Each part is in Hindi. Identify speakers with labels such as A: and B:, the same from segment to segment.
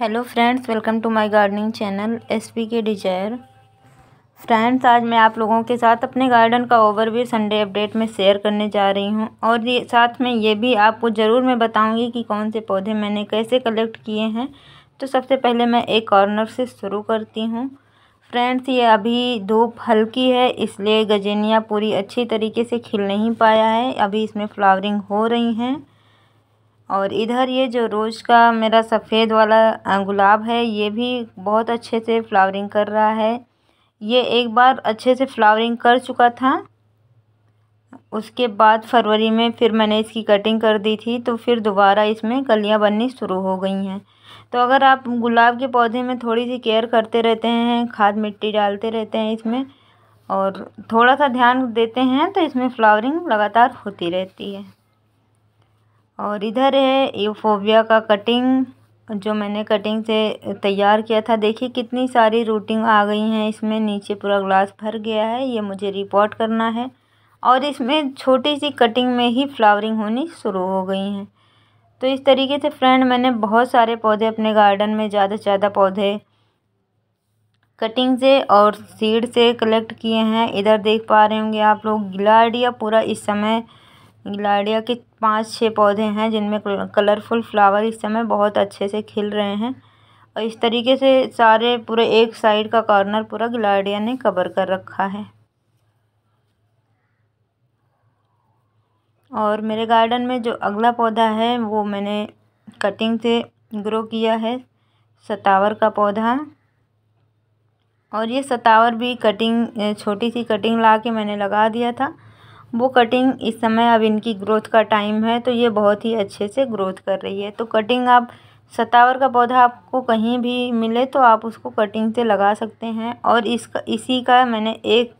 A: hello friends welcome to my gardening channel S P K desire friends आज मैं आप लोगों के साथ अपने गार्डन का ओवरव्यू संडे अपडेट में शेयर करने जा रही हूं और ये साथ में ये भी आपको ज़रूर मैं बताऊंगी कि कौन से पौधे मैंने कैसे कलेक्ट किए हैं तो सबसे पहले मैं एक कॉर्नर से शुरू करती हूँ फ्रेंड्स ये अभी धूप हल्की है इसलिए गजेनिया पूरी अच्छी तरीके से खिल नहीं पाया है अभी इसमें फ्लावरिंग हो रही हैं और इधर ये जो रोज का मेरा सफेद वाला गुलाब है ये भी बहुत अच्छे से फ्लावरिंग कर रहा है ये एक बार अच्छे से फ्लावरिंग कर चुका था उसके बाद फरवरी में फिर मैंने इसकी कटिंग कर दी थी तो फिर दोबारा इसमें कलियां बननी शुरू हो गई हैं तो अगर आप गुलाब के पौधे में थोड़ी सी केयर करते रहते हैं खाद मिट्टी डालते रहते हैं इसमें और थोड़ा सा ध्यान देते हैं तो इसमें फ्लावरिंग लगातार होती रहती है और इधर है यूफोबिया का कटिंग जो मैंने कटिंग से तैयार किया था देखिए कितनी सारी रूटिंग आ गई हैं इसमें नीचे पूरा ग्लास भर गया है ये मुझे रिपोर्ट करना है और इसमें छोटी सी कटिंग में ही फ्लावरिंग होनी शुरू हो गई हैं तो इस तरीके से फ्रेंड मैंने बहुत सारे पौधे अपने गार्डन में ज़्यादा से ज़्यादा पौधे कटिंग से और सीड से कलेक्ट किए हैं इधर देख पा रहे होंगे आप लोग गिलाडिया पूरा इस समय गिलाड़िया के पांच छह पौधे हैं जिनमें कलरफुल फ्लावर इस समय बहुत अच्छे से खिल रहे हैं और इस तरीके से सारे पूरे एक साइड का कॉर्नर पूरा गिलाड़िया ने कवर कर रखा है और मेरे गार्डन में जो अगला पौधा है वो मैंने कटिंग से ग्रो किया है सतावर का पौधा और ये सतावर भी कटिंग छोटी सी कटिंग ला के मैंने लगा दिया था वो कटिंग इस समय अब इनकी ग्रोथ का टाइम है तो ये बहुत ही अच्छे से ग्रोथ कर रही है तो कटिंग आप सतावर का पौधा आपको कहीं भी मिले तो आप उसको कटिंग से लगा सकते हैं और इसका इसी का मैंने एक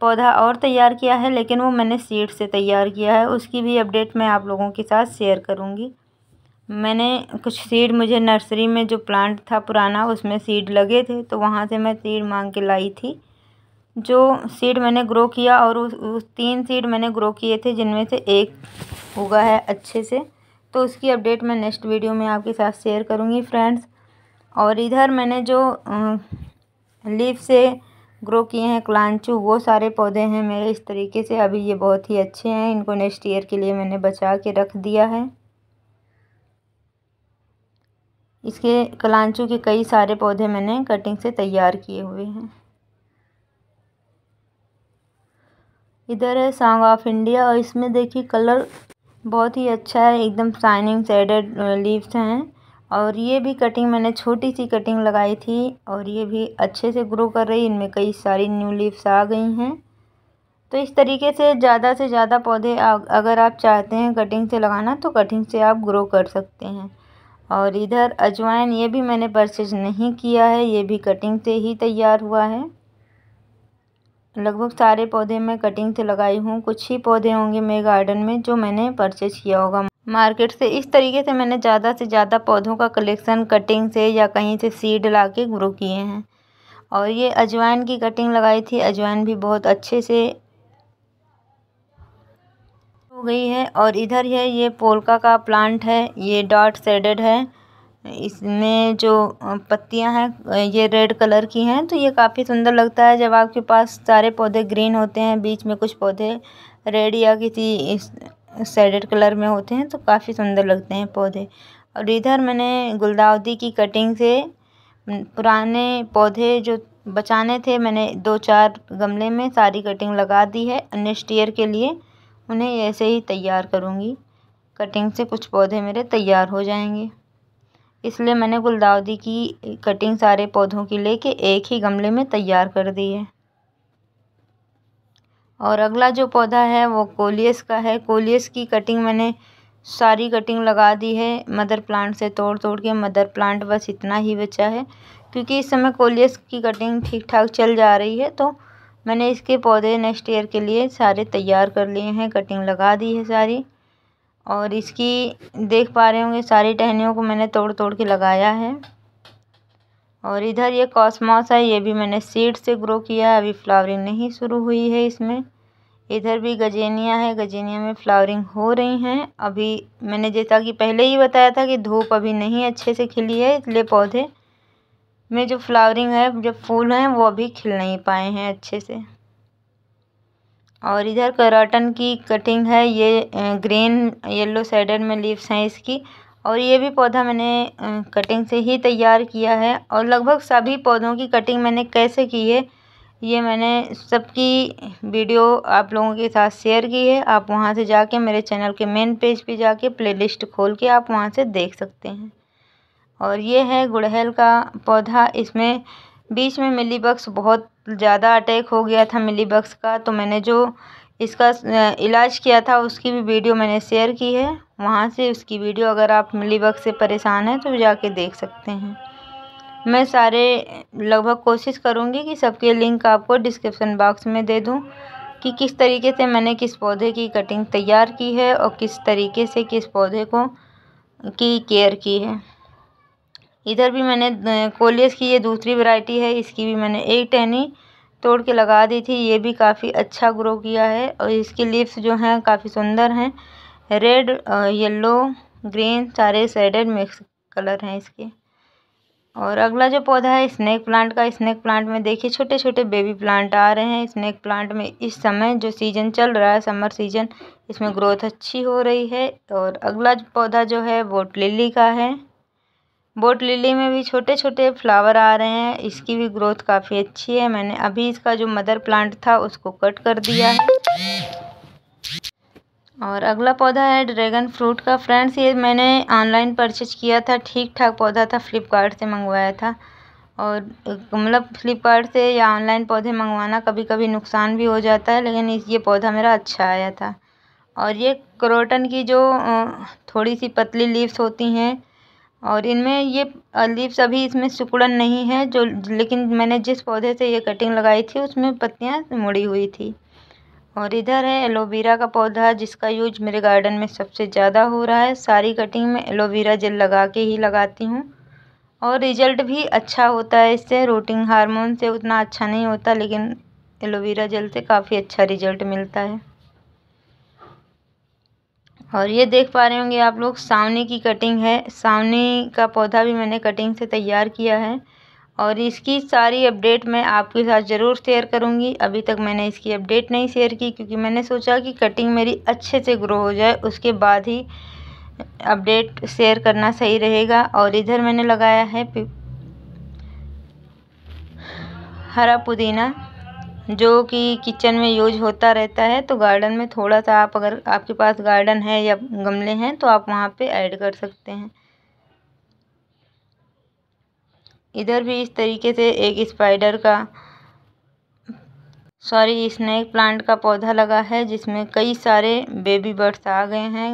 A: पौधा और तैयार किया है लेकिन वो मैंने सीड से तैयार किया है उसकी भी अपडेट मैं आप लोगों के साथ शेयर करूँगी मैंने कुछ सीड मुझे नर्सरी में जो प्लांट था पुराना उसमें सीड लगे थे तो वहाँ से मैं सीड मांग के लाई थी जो सीड मैंने ग्रो किया और उस, उस तीन सीड मैंने ग्रो किए थे जिनमें से एक उगा है अच्छे से तो उसकी अपडेट मैं नेक्स्ट वीडियो में आपके साथ शेयर करूँगी फ्रेंड्स और इधर मैंने जो लीफ से ग्रो किए हैं क्लांचू वो सारे पौधे हैं मेरे इस तरीके से अभी ये बहुत ही अच्छे हैं इनको नेक्स्ट ईयर के लिए मैंने बचा के रख दिया है इसके कलांचू के कई सारे पौधे मैंने कटिंग से तैयार किए हुए हैं इधर है सॉन्ग ऑफ इंडिया और इसमें देखिए कलर बहुत ही अच्छा है एकदम शाइनिंग सेडेड लीव्स हैं और ये भी कटिंग मैंने छोटी सी कटिंग लगाई थी और ये भी अच्छे से ग्रो कर रही इनमें कई सारी न्यू लीव्स आ गई हैं तो इस तरीके से ज़्यादा से ज़्यादा पौधे अगर आप चाहते हैं कटिंग से लगाना तो कटिंग से आप ग्रो कर सकते हैं और इधर अजवाइन ये भी मैंने परचेज नहीं किया है ये भी कटिंग से ही तैयार हुआ है लगभग सारे पौधे मैं कटिंग से लगाई हूँ कुछ ही पौधे होंगे मेरे गार्डन में जो मैंने परचेज किया होगा मार्केट से इस तरीके से मैंने ज़्यादा से ज़्यादा पौधों का कलेक्शन कटिंग से या कहीं से सीड ला के ग्रो किए हैं और ये अजवाइन की कटिंग लगाई थी अजवाइन भी बहुत अच्छे से हो गई है और इधर है ये पोलका का प्लांट है ये डॉट सेडेड है इसमें जो पत्तियां हैं ये रेड कलर की हैं तो ये काफी सुंदर लगता है जब आपके पास सारे पौधे ग्रीन होते हैं बीच में कुछ पौधे रेड या किसी सेडेड कलर में होते हैं तो काफ़ी सुंदर लगते हैं पौधे और इधर मैंने गुलदाउदी की कटिंग से पुराने पौधे जो बचाने थे मैंने दो चार गमले में सारी कटिंग लगा दी है नेक्स्ट ईयर के लिए उन्हें ऐसे ही तैयार करूँगी कटिंग से कुछ पौधे मेरे तैयार हो जाएंगे इसलिए मैंने गुलदाउदी की कटिंग सारे पौधों की लेके एक ही गमले में तैयार कर दी है और अगला जो पौधा है वो कोलियस का है कोलियस की कटिंग मैंने सारी कटिंग लगा दी है मदर प्लांट से तोड़ तोड़ के मदर प्लांट बस इतना ही बचा है क्योंकि इस समय कोलियस की कटिंग ठीक ठाक चल जा रही है तो मैंने इसके पौधे नेक्स्ट ईयर के लिए सारे तैयार कर लिए हैं कटिंग लगा दी है सारी और इसकी देख पा रहे होंगे सारी टहनियों को मैंने तोड़ तोड़ के लगाया है और इधर ये कॉस्मॉस है ये भी मैंने सीड से ग्रो किया है अभी फ्लावरिंग नहीं शुरू हुई है इसमें इधर भी गजेनिया है गजेनिया में फ्लावरिंग हो रही हैं अभी मैंने जैसा कि पहले ही बताया था कि धूप अभी नहीं अच्छे से खिली है इसलिए पौधे में जो फ्लावरिंग है जो फूल हैं वो अभी खिल नहीं पाए हैं अच्छे से और इधर कर्टन की कटिंग है ये ग्रीन येलो शेडेड में लीव्स हैं इसकी और ये भी पौधा मैंने कटिंग से ही तैयार किया है और लगभग सभी पौधों की कटिंग मैंने कैसे की है ये मैंने सबकी वीडियो आप लोगों के साथ शेयर की है आप वहाँ से जाके मेरे चैनल के मेन पेज पे जाके प्लेलिस्ट खोल के आप वहाँ से देख सकते हैं और ये है गुड़हल का पौधा इसमें बीच में मिली बग्स बहुत ज़्यादा अटैक हो गया था मिली बग्स का तो मैंने जो इसका इलाज किया था उसकी भी वीडियो मैंने शेयर की है वहाँ से उसकी वीडियो अगर आप मिली बक्स से परेशान हैं तो जाके देख सकते हैं मैं सारे लगभग कोशिश करूँगी कि सबके लिंक आपको डिस्क्रिप्शन बॉक्स में दे दूँ कि किस तरीके से मैंने किस पौधे की कटिंग तैयार की है और किस तरीके से किस पौधे को की केयर की है इधर भी मैंने कोलियस की ये दूसरी वैरायटी है इसकी भी मैंने एक टहनी तोड़ के लगा दी थी ये भी काफ़ी अच्छा ग्रो किया है और इसकी लीव्स जो हैं काफ़ी सुंदर हैं रेड येलो ग्रीन सारे सेडेड मिक्स कलर हैं इसके और अगला जो पौधा है स्नैक प्लांट का स्नैक प्लांट में देखिए छोटे छोटे बेबी प्लांट आ रहे हैं स्नैक प्लांट में इस समय जो सीज़न चल रहा है समर सीज़न इसमें ग्रोथ अच्छी हो रही है और अगला पौधा जो है वो लिली का है बोट लिली में भी छोटे छोटे फ्लावर आ रहे हैं इसकी भी ग्रोथ काफ़ी अच्छी है मैंने अभी इसका जो मदर प्लांट था उसको कट कर दिया है और अगला पौधा है ड्रैगन फ्रूट का फ्रेंड्स ये मैंने ऑनलाइन परचेज किया था ठीक ठाक पौधा था फ्लिपकार्ट से मंगवाया था और मतलब फ्लिपकार्ट से या ऑनलाइन पौधे मंगवाना कभी कभी नुकसान भी हो जाता है लेकिन ये पौधा मेरा अच्छा आया था और ये क्रोटन की जो थोड़ी सी पतली लीव्स होती हैं और इनमें ये लीव्स अभी इसमें सिकुड़न नहीं है जो लेकिन मैंने जिस पौधे से ये कटिंग लगाई थी उसमें पत्तियाँ मुड़ी हुई थी और इधर है एलोवेरा का पौधा जिसका यूज मेरे गार्डन में सबसे ज़्यादा हो रहा है सारी कटिंग में एलोवेरा जेल लगा के ही लगाती हूँ और रिजल्ट भी अच्छा होता है इससे रोटिंग हार्मोन से उतना अच्छा नहीं होता लेकिन एलोवेरा जेल से काफ़ी अच्छा रिजल्ट मिलता है और ये देख पा रहे होंगे आप लोग सामने की कटिंग है सामने का पौधा भी मैंने कटिंग से तैयार किया है और इसकी सारी अपडेट मैं आपके साथ ज़रूर शेयर करूंगी अभी तक मैंने इसकी अपडेट नहीं शेयर की क्योंकि मैंने सोचा कि कटिंग मेरी अच्छे से ग्रो हो जाए उसके बाद ही अपडेट शेयर करना सही रहेगा और इधर मैंने लगाया है हरा पुदीना जो कि किचन में यूज होता रहता है तो गार्डन में थोड़ा सा आप अगर आपके पास गार्डन है या गमले हैं तो आप वहाँ पे ऐड कर सकते हैं इधर भी इस तरीके से एक स्पाइडर का सॉरी स्नैक प्लांट का पौधा लगा है जिसमें कई सारे बेबी बर्ड्स आ गए हैं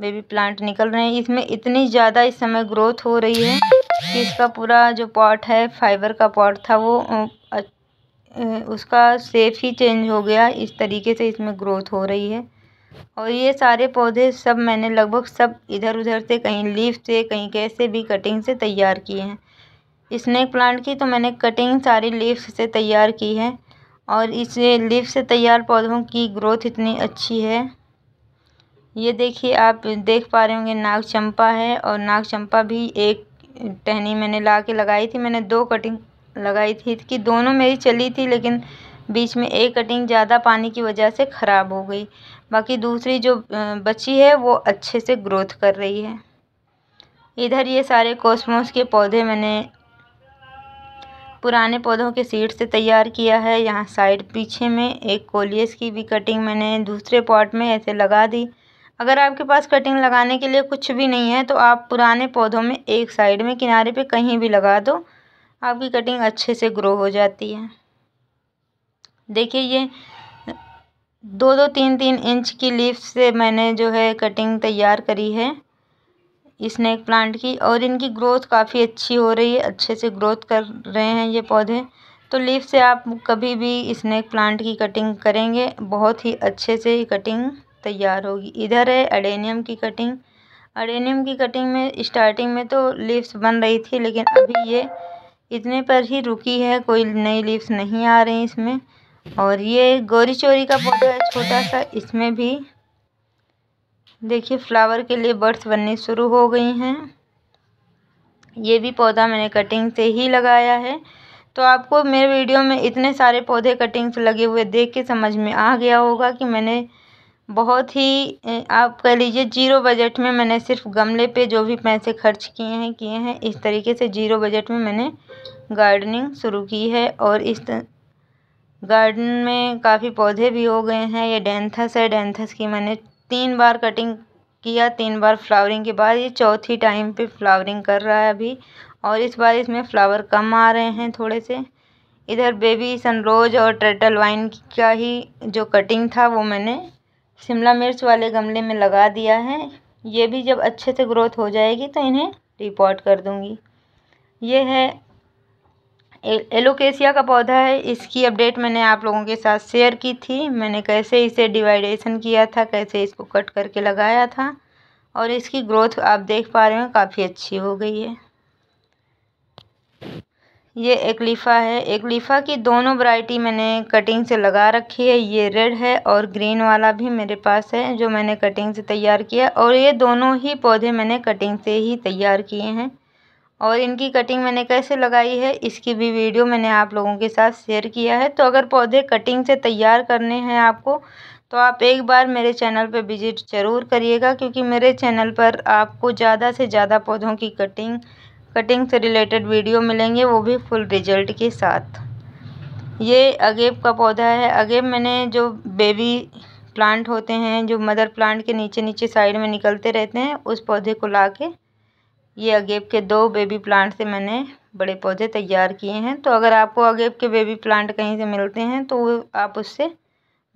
A: बेबी प्लांट निकल रहे हैं इसमें इतनी ज़्यादा इस समय ग्रोथ हो रही है कि इसका पूरा जो पॉट है फाइबर का पॉट था वो उसका सेफ ही चेंज हो गया इस तरीके से इसमें ग्रोथ हो रही है और ये सारे पौधे सब मैंने लगभग सब इधर उधर से कहीं लीफ से कहीं कैसे भी कटिंग से तैयार किए हैं स्नैक प्लांट की तो मैंने कटिंग सारी लीफ से तैयार की है और इस लीफ से तैयार पौधों की ग्रोथ इतनी अच्छी है ये देखिए आप देख पा रहे होंगे नाग चंपा है और नाग चंपा भी एक टहनी मैंने ला के लगाई थी मैंने दो कटिंग लगाई थी कि दोनों मेरी चली थी लेकिन बीच में एक कटिंग ज़्यादा पानी की वजह से ख़राब हो गई बाकी दूसरी जो बची है वो अच्छे से ग्रोथ कर रही है इधर ये सारे कॉस्मोस के पौधे मैंने पुराने पौधों के सीड से तैयार किया है यहाँ साइड पीछे में एक कोलियस की भी कटिंग मैंने दूसरे पॉट में ऐसे लगा दी अगर आपके पास कटिंग लगाने के लिए कुछ भी नहीं है तो आप पुराने पौधों में एक साइड में किनारे पे कहीं भी लगा दो आपकी कटिंग अच्छे से ग्रो हो जाती है देखिए ये दो दो तीन तीन इंच की लीफ से मैंने जो है कटिंग तैयार करी है स्नैक प्लांट की और इनकी ग्रोथ काफ़ी अच्छी हो रही है अच्छे से ग्रोथ कर रहे हैं ये पौधे तो लीफ से आप कभी भी स्नैक प्लांट की कटिंग करेंगे बहुत ही अच्छे से कटिंग तैयार होगी इधर है अडेनियम की कटिंग अडेनियम की कटिंग में स्टार्टिंग में तो लीव्स बन रही थी लेकिन अभी ये इतने पर ही रुकी है कोई नई लीव्स नहीं आ रही इसमें और ये गौरी चोरी का पौधा है छोटा सा इसमें भी देखिए फ्लावर के लिए बर्ड्स बनने शुरू हो गई हैं ये भी पौधा मैंने कटिंग से ही लगाया है तो आपको मेरे वीडियो में इतने सारे पौधे कटिंग से लगे हुए देख के समझ में आ गया होगा कि मैंने बहुत ही आप कह लीजिए जीरो बजट में मैंने सिर्फ गमले पे जो भी पैसे खर्च किए हैं किए हैं इस तरीके से जीरो बजट में मैंने गार्डनिंग शुरू की है और इस गार्डन में काफ़ी पौधे भी हो गए हैं ये डेंथस है डेंथस की मैंने तीन बार कटिंग किया तीन बार फ्लावरिंग के बाद ये चौथी टाइम पे फ्लावरिंग कर रहा है अभी और इस बार इसमें फ्लावर कम आ रहे हैं थोड़े से इधर बेबी सनरोज और टर्टल वाइन का ही जो कटिंग था वो मैंने शिमला मिर्च वाले गमले में लगा दिया है ये भी जब अच्छे से ग्रोथ हो जाएगी तो इन्हें रिपोर्ट कर दूँगी ये है एलोकेसिया का पौधा है इसकी अपडेट मैंने आप लोगों के साथ शेयर की थी मैंने कैसे इसे डिवाइडेशन किया था कैसे इसको कट करके लगाया था और इसकी ग्रोथ आप देख पा रहे हैं काफ़ी अच्छी हो गई है ये एक है एक की दोनों वैरायटी मैंने कटिंग से लगा रखी है ये रेड है और ग्रीन वाला भी मेरे पास है जो मैंने कटिंग से तैयार किया और ये दोनों ही पौधे मैंने कटिंग से ही तैयार किए हैं और इनकी कटिंग मैंने कैसे लगाई है इसकी भी वीडियो मैंने आप लोगों के साथ शेयर किया है तो अगर पौधे कटिंग से तैयार करने हैं आपको तो आप एक बार मेरे चैनल पर विज़िट ज़रूर करिएगा क्योंकि मेरे चैनल पर आपको ज़्यादा से ज़्यादा पौधों की कटिंग कटिंग से रिलेटेड वीडियो मिलेंगे वो भी फुल रिजल्ट के साथ ये अगेब का पौधा है अगेब मैंने जो बेबी प्लांट होते हैं जो मदर प्लांट के नीचे नीचे साइड में निकलते रहते हैं उस पौधे को ला के ये अगेब के दो बेबी प्लांट से मैंने बड़े पौधे तैयार किए हैं तो अगर आपको अगेब के बेबी प्लांट कहीं से मिलते हैं तो आप उससे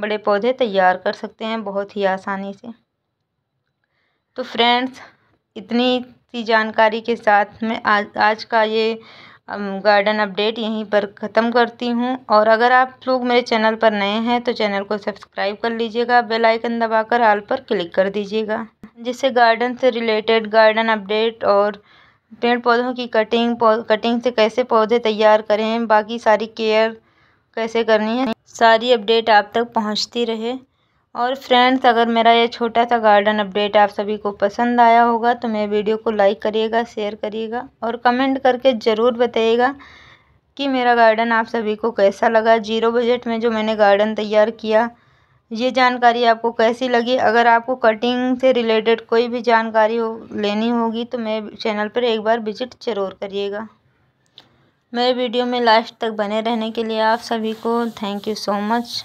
A: बड़े पौधे तैयार कर सकते हैं बहुत ही आसानी से तो फ्रेंड्स इतनी की जानकारी के साथ मैं आज आज का ये गार्डन अपडेट यहीं पर ख़त्म करती हूँ और अगर आप लोग मेरे चैनल पर नए हैं तो चैनल को सब्सक्राइब कर लीजिएगा बेल आइकन दबाकर आल पर क्लिक कर दीजिएगा जिससे गार्डन से रिलेटेड गार्डन अपडेट और पेड़ पौधों की कटिंग कटिंग से कैसे पौधे तैयार करें बाकी सारी केयर कैसे करनी है सारी अपडेट आप तक पहुंचती रहे और फ्रेंड्स अगर मेरा ये छोटा सा गार्डन अपडेट आप सभी को पसंद आया होगा तो मेरे वीडियो को लाइक करिएगा शेयर करिएगा और कमेंट करके ज़रूर बताइएगा कि मेरा गार्डन आप सभी को कैसा लगा जीरो बजट में जो मैंने गार्डन तैयार किया ये जानकारी आपको कैसी लगी अगर आपको कटिंग से रिलेटेड कोई भी जानकारी हो लेनी होगी तो मेरे चैनल पर एक बार विजिट ज़रूर करिएगा मेरे वीडियो में लास्ट तक बने रहने के लिए आप सभी को थैंक यू सो मच